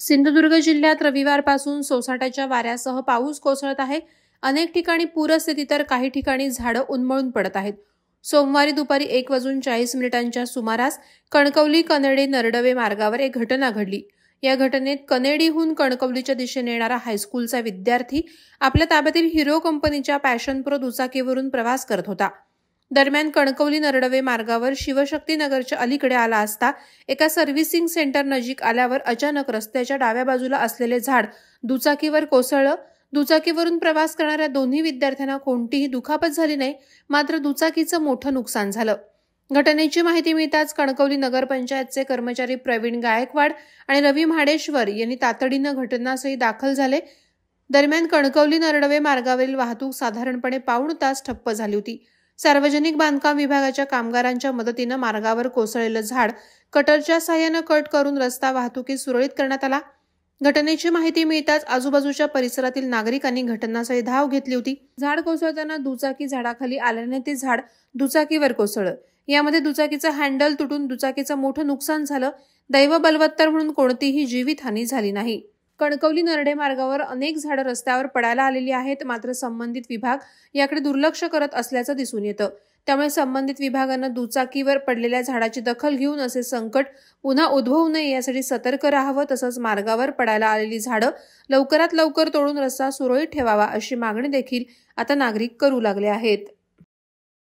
सिंधुदुर्ग जिल्ह्यात रविवारपासून सोसाट्याच्या वाऱ्यासह पाऊस कोसळत आहे अनेक ठिकाणी पूरस्थिती तर काही ठिकाणी झाडं उन्मळून पडत आहेत सोमवारी दुपारी एक वाजून चाळीस मिनिटांच्या सुमारास कणकवली कनेडे नरडवे मार्गावर एक घटना घडली या घटनेत कनेडीहून कणकवलीच्या दिशेने येणारा हायस्कूलचा विद्यार्थी आपल्या ताब्यातील हिरो कंपनीच्या पॅशन प्रो दुचाकीवरून प्रवास करत होता दरम्यान कणकवली नरडवे मार्गावर शिवशक्तीनगरच्या अलीकडे आला असता एका सर्व्हिसिंग सेंटर नजीक आल्यावर अचानक रस्त्याच्या डाव्या बाजूला असलेले झाड दुचाकीवर कोसळलं दुचाकीवरून प्रवास करणाऱ्या दोन्ही विद्यार्थ्यांना कोणतीही दुखापत झाली नाही मात्र दुचाकीचं मोठं नुकसान झालं घटनेची माहिती मिळताच कणकवली नगरपंचायतचे कर्मचारी प्रवीण गायकवाड आणि रवी म्हाडेश्वर यांनी तातडीनं घटनास्थळी दाखल झाले दरम्यान कणकवली नरडवे मार्गावरील वाहतूक साधारणपणे पाऊण तास ठप्प झाली होती सार्वजनिक बांधकाम विभागाच्या कामगारांच्या मदतीनं मार्गावर कोसळलेलं झाड कटरच्या सहाय्यानं कट करून रस्ता वाहतुकी सुरळीत करण्यात आला घटनेची माहिती मिळताच आजूबाजूच्या परिसरातील नागरिकांनी घटनास्थळी धाव घेतली होती झाड कोसळताना दुचाकी झाडाखाली आल्याने ते झाड दुचाकीवर कोसळलं यामध्ये दुचाकीचं हँडल तुटून दुचाकीचं मोठं नुकसान झालं दैव बलवत्तर म्हणून कोणतीही जीवितहानी झाली नाही कणकवली नरडे मार्गावर अनेक झाडं रस्त्यावर पडायला आलेली आहेत मात्र संबंधित विभाग याकडे दुर्लक्ष करत असल्याचं दिसून येतं त्यामुळे संबंधित विभागानं दुचाकीवर पडलेल्या झाडाची दखल घेऊन असे संकट पुन्हा उद्भवू नये यासाठी सतर्क राहावं तसंच मार्गावर पडायला आलेली झाडं लवकरात लवकर तोडून रस्ता सुरळीत ठेवावा अशी मागणी देखील आता नागरिक करू लागले आहेत